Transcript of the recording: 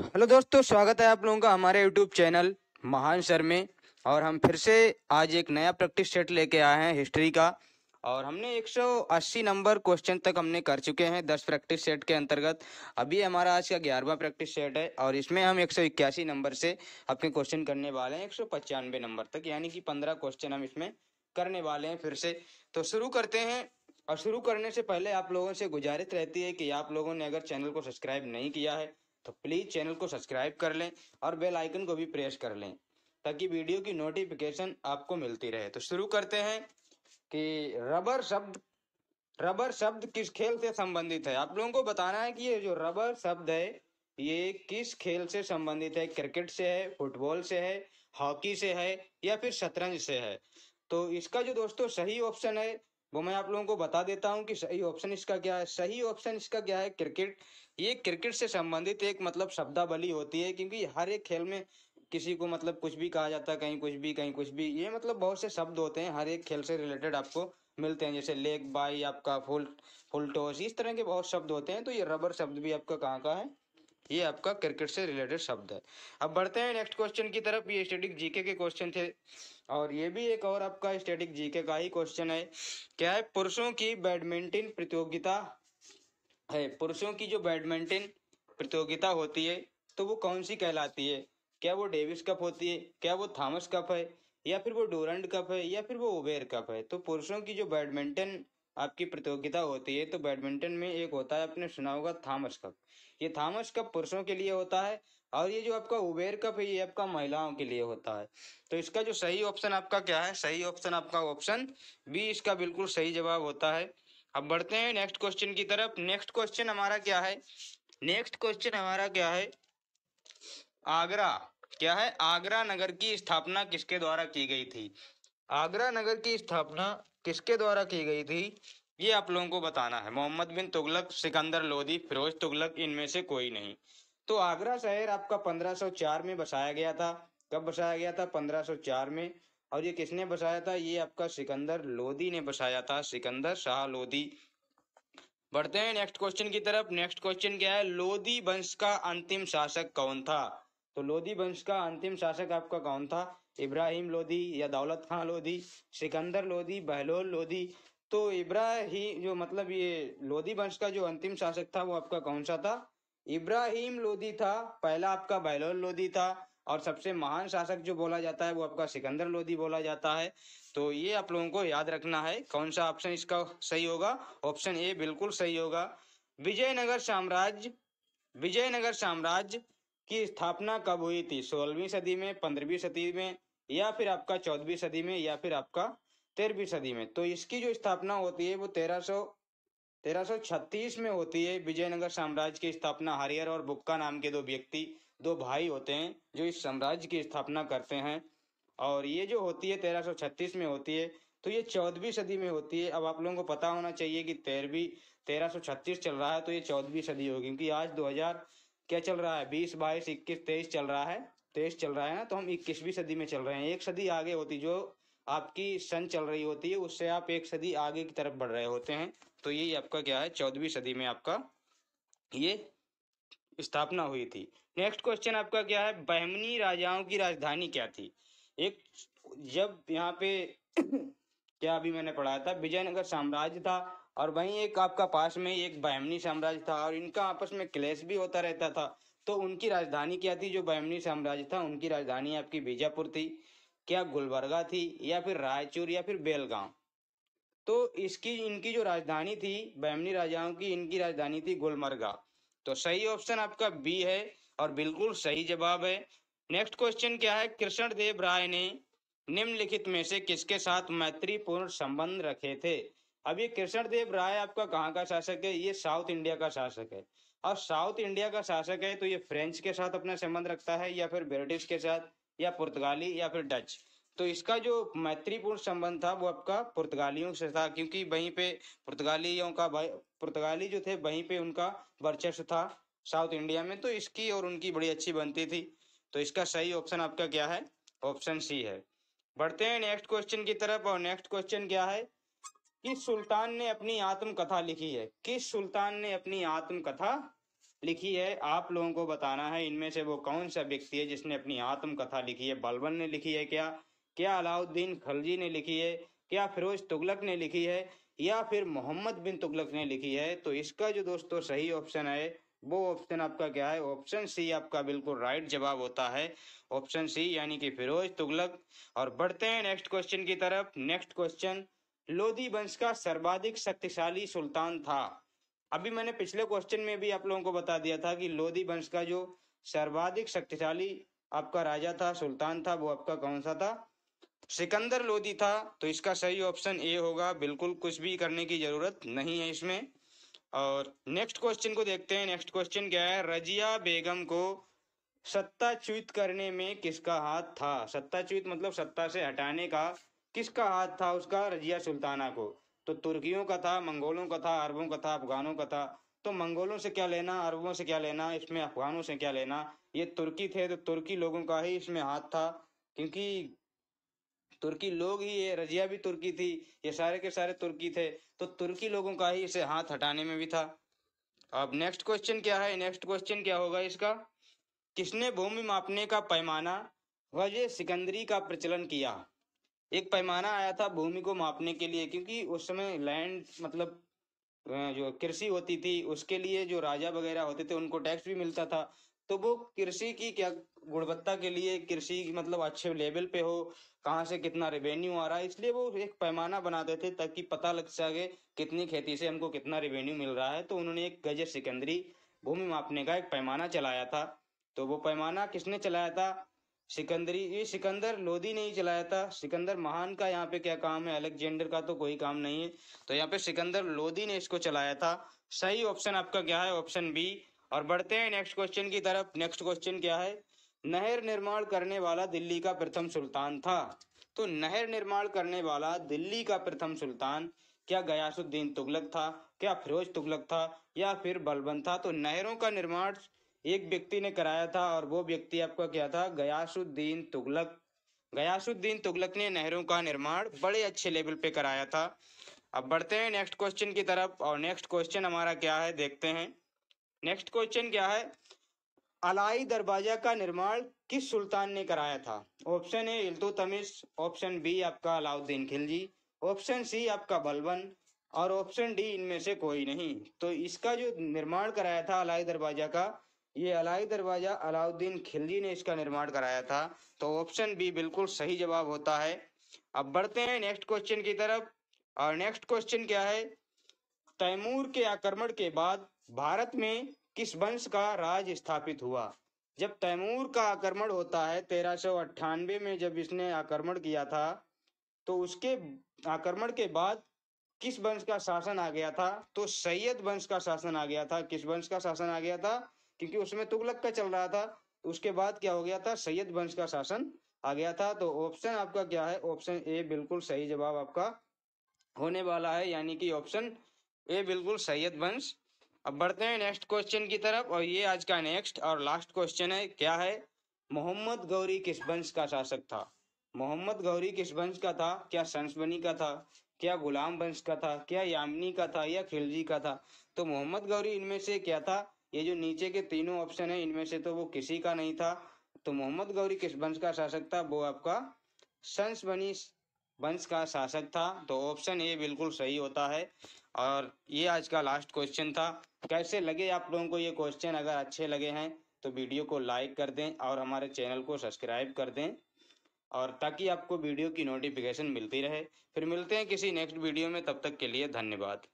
hello दोस्तों स्वागत है आप लोगों का हमारे यूट्यूब चैनल महान सर में और हम फिर से आज एक नया प्रैक्टिस सेट लेके आए हैं हिस्ट्री का और हमने 180 नंबर क्वेश्चन तक हमने कर चुके हैं 10 प्रैक्टिस सेट के अंतर्गत अभी हमारा आज का ग्यारहवा प्रैक्टिस सेट है और इसमें हम एक नंबर से अपने क्वेश्चन करने वाले हैं एक नंबर तक यानी कि पंद्रह क्वेश्चन हम इसमें करने वाले हैं फिर से तो शुरू करते हैं और शुरू करने से पहले आप लोगों से गुजारिश रहती है कि आप लोगों ने अगर चैनल को सब्सक्राइब नहीं किया है तो प्लीज़ चैनल को सब्सक्राइब कर लें और बेल आइकन को भी प्रेस कर लें ताकि वीडियो की नोटिफिकेशन आपको मिलती रहे तो शुरू करते हैं कि रबर शब्द रबर शब्द किस खेल से संबंधित है आप लोगों को बताना है कि ये जो रबर शब्द है ये किस खेल से संबंधित है क्रिकेट से है फुटबॉल से है हॉकी से है या फिर शतरंज से है तो इसका जो दोस्तों सही ऑप्शन है वो मैं आप लोगों को बता देता हूँ कि सही ऑप्शन इसका क्या है सही ऑप्शन इसका क्या है क्रिकेट ये क्रिकेट से संबंधित एक मतलब शब्दावली होती है क्योंकि हर एक खेल में किसी को मतलब कुछ भी कहा जाता है कहीं कुछ भी कहीं कुछ भी ये मतलब बहुत से शब्द होते हैं हर एक खेल से रिलेटेड आपको मिलते हैं जैसे लेग बाई आपका फुल फुल टॉस इस तरह के बहुत शब्द होते हैं तो ये रबर शब्द भी आपका कहाँ का है ये आपका क्रिकेट से रिलेटेड शब्द है अब बढ़ते हैं नेक्स्ट क्वेश्चन की तरफ ये स्टेटिक जीके के क्वेश्चन थे और ये भी एक और आपका स्टेटिक जीके का ही क्वेश्चन है क्या है पुरुषों की बैडमिंटन प्रतियोगिता है पुरुषों की जो बैडमिंटन प्रतियोगिता होती है तो वो कौन सी कहलाती है क्या वो डेविस कप होती है क्या वो थॉमस कप है या फिर वो डोरंड कप है या फिर वो ओबेर कप है तो पुरुषों की जो बैडमिंटन आपकी प्रतियोगिता होती है तो बैडमिंटन में एक होता है आपने सुना होगा थामस कप ये थामस कप पुरुषों के लिए होता है और ये जो आपका उबेर कप है ये आपका महिलाओं के लिए होता है तो इसका जो सही ऑप्शन आपका क्या है सही ऑप्शन आपका ऑप्शन बी इसका बिल्कुल सही जवाब होता है अब बढ़ते हैं नेक्स्ट क्वेश्चन की तरफ नेक्स्ट क्वेश्चन हमारा क्या है नेक्स्ट क्वेश्चन हमारा क्या है आगरा क्या है आगरा नगर की स्थापना किसके द्वारा की गई थी आगरा नगर की स्थापना किसके द्वारा की गई थी ये आप लोगों को बताना है मोहम्मद बिन तुगलक सिकंदर लोधी फिरोज तुगलक इनमें से कोई नहीं तो आगरा शहर आपका 1504 में बसाया गया था कब बसाया गया था 1504 में और ये किसने बसाया था ये आपका सिकंदर लोधी ने बसाया था सिकंदर शाह लोधी बढ़ते हैं नेक्स्ट क्वेश्चन की तरफ नेक्स्ट क्वेश्चन क्या है लोधी वंश का अंतिम शासक कौन था तो लोधी वंश का अंतिम शासक आपका कौन था इब्राहिम लोधी या दौलत खां लोधी सिकंदर लोधी बहलोल लोधी तो इब्राहिम जो मतलब ये लोधी वंश का जो अंतिम शासक था वो आपका कौन सा था इब्राहिम लोधी था पहला आपका बहलोल लोधी था और सबसे महान शासक जो बोला जाता है वो आपका सिकंदर लोधी बोला जाता है तो ये आप लोगों को याद रखना है कौन सा ऑप्शन इसका सही होगा ऑप्शन ए बिल्कुल सही होगा विजयनगर साम्राज्य विजयनगर साम्राज्य की स्थापना कब हुई थी सोलहवीं सदी में पंद्रहवीं सदी में या फिर आपका चौदहवीं सदी में या फिर आपका तेरहवीं सदी में तो इसकी जो स्थापना होती है वो तेरह सौ तेरह सौ छत्तीस में होती है विजयनगर साम्राज्य की स्थापना हरिहर और बुक्का नाम के दो व्यक्ति दो भाई होते हैं जो इस साम्राज्य की स्थापना करते हैं और ये जो होती है तेरह सौ छत्तीस में होती है तो ये चौदहवीं सदी में होती है अब आप लोगों को पता होना चाहिए कि तेरहवीं तेरह सौ छत्तीस चल रहा है तो ये चौदहवीं सदी होगी क्योंकि आज दो हजार क्या चल रहा है बीस बाईस इक्कीस तेईस चल रहा है तेज चल रहा है ना तो हम इक्कीसवीं सदी में चल रहे हैं एक सदी आगे होती जो आपकी सन चल रही होती है उससे आप एक सदी आगे की तरफ बढ़ रहे होते हैं तो ये आपका क्या है चौदहवीं सदी में आपका ये स्थापना हुई थी नेक्स्ट क्वेश्चन आपका क्या है बहमनी राजाओं की राजधानी क्या थी एक जब यहाँ पे क्या अभी मैंने पढ़ाया था विजयनगर साम्राज्य था और वहीं एक आपका पास में एक बहमनी साम्राज्य था और इनका आपस में क्लेश भी होता रहता था तो उनकी राजधानी क्या थी जो बैमनी साम्राज्य था उनकी राजधानी आपकी बीजापुर थी क्या गुलबर्गा थी या फिर रायचूर या फिर बेलगांव तो इसकी इनकी जो राजधानी थी बैमनी राजाओं की इनकी राजधानी थी गुलमर्गा तो सही ऑप्शन आपका बी है और बिल्कुल सही जवाब है नेक्स्ट क्वेश्चन क्या है कृष्ण देव राय ने निम्नलिखित में से किसके साथ मैत्रीपूर्ण संबंध रखे थे अब ये कृष्ण देव राय आपका कहाँ का शासक है ये साउथ इंडिया का शासक है और साउथ इंडिया का शासक है तो ये फ्रेंच के साथ अपना संबंध रखता है या फिर ब्रिटिश के साथ या पुर्तगाली या फिर डच तो इसका जो मैत्रीपूर्ण संबंध था वो आपका पुर्तगालियों से था क्योंकि वहीं पे पुर्तगालियों का पुर्तगाली जो थे वहीं पे उनका वर्चस्व था साउथ इंडिया में तो इसकी और उनकी बड़ी अच्छी बनती थी तो इसका सही ऑप्शन आपका क्या है ऑप्शन सी है बढ़ते हैं नेक्स्ट क्वेश्चन की तरफ और नेक्स्ट क्वेश्चन क्या है किस सुल्तान ने अपनी आत्मकथा लिखी है किस सुल्तान ने अपनी आत्मकथा लिखी है आप लोगों को बताना है इनमें से वो कौन सा व्यक्ति है जिसने अपनी आत्मकथा लिखी है बलबन ने लिखी है क्या क्या अलाउद्दीन खलजी ने लिखी है क्या फिरोज तुगलक ने लिखी है या फिर मोहम्मद बिन तुगलक ने लिखी है तो इसका जो दोस्तों सही ऑप्शन है वो ऑप्शन आपका क्या है ऑप्शन सी आपका बिल्कुल राइट जवाब होता है ऑप्शन सी यानी कि फिरोज तुगलक और बढ़ते हैं नेक्स्ट क्वेश्चन की तरफ नेक्स्ट क्वेश्चन लोधी वंश का सर्वाधिक शक्तिशाली सुल्तान था अभी मैंने पिछले क्वेश्चन में भी आप लोगों को बता दिया था कि लोधी वंश का जो सर्वाधिक शक्तिशाली आपका राजा था सुल्तान था वो आपका कौन सा था सिकंदर लोधी था तो इसका सही ऑप्शन ए होगा बिल्कुल कुछ भी करने की जरूरत नहीं है इसमें और नेक्स्ट क्वेश्चन को देखते हैं नेक्स्ट क्वेश्चन क्या है रजिया बेगम को सत्ताच्युत करने में किसका हाथ था सत्ताच्युत मतलब सत्ता से हटाने का किसका हाथ था उसका रजिया सुल्ताना को तो तुर्कियों का था मंगोलों का था अरबों का था अफगानों का था तो मंगोलों से क्या लेना अरबों से क्या लेना इसमें अफगानों से क्या लेना ये तुर्की थे तो तुर्की लोगों का ही इसमें हाथ था क्योंकि तुर्की लोग ही ये रजिया भी तुर्की थी ये सारे के सारे तुर्की थे तो तुर्की लोगों का ही इसे हाथ हटाने में भी था अब नेक्स्ट क्वेश्चन क्या है नेक्स्ट क्वेश्चन क्या होगा इसका किसने भूमि मापने का पैमाना वजह सिकंदरी का प्रचलन किया एक पैमाना आया था भूमि को मापने के लिए क्योंकि उस समय लैंड मतलब जो कृषि होती थी उसके लिए जो राजा वगैरह होते थे उनको टैक्स भी मिलता था तो वो कृषि की क्या गुणवत्ता के लिए कृषि मतलब अच्छे लेवल पे हो कहाँ से कितना रेवेन्यू आ रहा है इसलिए वो एक पैमाना बनाते थे ताकि पता लग सके कितनी खेती से हमको कितना रेवेन्यू मिल रहा है तो उन्होंने एक गजर सिकंदरी भूमि मापने का एक पैमाना चलाया था तो वो पैमाना किसने चलाया था सिकंदरी ये सिकंदर लोधी नहीं चलाया था सिकंदर महान का यहाँ पे क्या काम है अलेक्जेंडर का तो कोई काम नहीं है तो यहाँ पे सिकंदर लोधी ने इसको चलाया था सही ऑप्शन आपका क्या है ऑप्शन बी और बढ़ते हैं नेक्स्ट क्वेश्चन की तरफ नेक्स्ट क्वेश्चन क्या है नहर निर्माण करने वाला दिल्ली का प्रथम सुल्तान था तो नहर निर्माण करने वाला दिल्ली का प्रथम सुल्तान क्या गयासुद्दीन तुगलक था क्या फिरोज तुगलक था या फिर बलबन था तो नहरों का निर्माण एक व्यक्ति ने कराया था और वो व्यक्ति आपका क्या था गयासुद्दीन तुगलक गयासुद्दीन तुगलक ने नहरों का निर्माण बड़े अच्छे लेवल पे कराया था अब बढ़ते हैं नेक्स्ट क्वेश्चन की तरफ और नेक्स्ट क्वेश्चन हमारा क्या है देखते हैं नेक्स्ट क्वेश्चन क्या है अलाई दरवाजा का निर्माण किस सुल्तान ने कराया था option A Iltutmish option B आपका अलाउद्दीन खिलजी ऑप्शन सी आपका बलबन और ऑप्शन डी इनमें से कोई नहीं तो इसका जो निर्माण कराया था अलाई दरवाजा का ये अलाई दरवाजा अलाउद्दीन खिलजी ने इसका निर्माण कराया था तो ऑप्शन बी बिल्कुल सही जवाब होता है अब बढ़ते हैं नेक्स्ट क्वेश्चन की तरफ और नेक्स्ट क्वेश्चन क्या है तैमूर के आक्रमण के बाद भारत में किस वंश का राज स्थापित हुआ जब तैमूर का आक्रमण होता है तेरह में जब इसने आक्रमण किया था तो उसके आक्रमण के बाद किस वंश का शासन आ गया था तो सैयद वंश का शासन आ गया था किस वंश का शासन आ गया था क्योंकि उसमें तुगलक का चल रहा था तो उसके बाद क्या हो गया था सैयद वंश का शासन आ गया था तो ऑप्शन आपका क्या है ऑप्शन ए बिल्कुल सही जवाब आपका होने वाला है यानी कि ऑप्शन ए बिल्कुल सैयद वंश अब बढ़ते हैं नेक्स्ट क्वेश्चन की तरफ और ये आज का नेक्स्ट और लास्ट क्वेश्चन है क्या है मोहम्मद गौरी किस वंश का शासक था मोहम्मद गौरी किस वंश का था क्या संसबनी का था क्या गुलाम वंश का था क्या यामिनी का था या खिलजी का था तो मोहम्मद गौरी इनमें से क्या था ये जो नीचे के तीनों ऑप्शन है इनमें से तो वो किसी का नहीं था तो मोहम्मद गौरी किस वंश का शासक था वो आपका संश बनी वंश का शासक था तो ऑप्शन ए बिल्कुल सही होता है और ये आज का लास्ट क्वेश्चन था कैसे लगे आप लोगों को ये क्वेश्चन अगर अच्छे लगे हैं तो वीडियो को लाइक कर दें और हमारे चैनल को सब्सक्राइब कर दें और ताकि आपको वीडियो की नोटिफिकेशन मिलती रहे फिर मिलते हैं किसी नेक्स्ट वीडियो में तब तक के लिए धन्यवाद